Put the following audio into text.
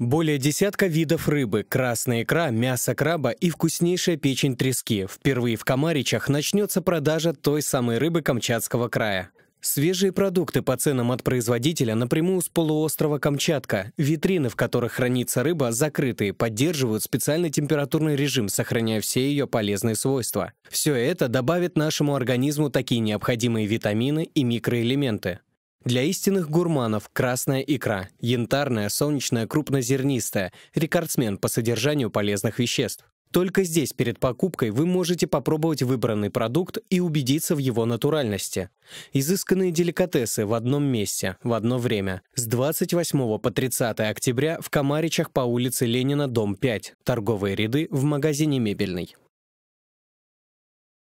Более десятка видов рыбы, красная икра, мясо краба и вкуснейшая печень трески. Впервые в Камаричах начнется продажа той самой рыбы Камчатского края. Свежие продукты по ценам от производителя напрямую с полуострова Камчатка. Витрины, в которых хранится рыба, закрытые, поддерживают специальный температурный режим, сохраняя все ее полезные свойства. Все это добавит нашему организму такие необходимые витамины и микроэлементы. Для истинных гурманов красная икра, янтарная, солнечная, крупнозернистая, рекордсмен по содержанию полезных веществ. Только здесь перед покупкой вы можете попробовать выбранный продукт и убедиться в его натуральности. Изысканные деликатесы в одном месте, в одно время. С 28 по 30 октября в Комаричах по улице Ленина, дом 5. Торговые ряды в магазине «Мебельный».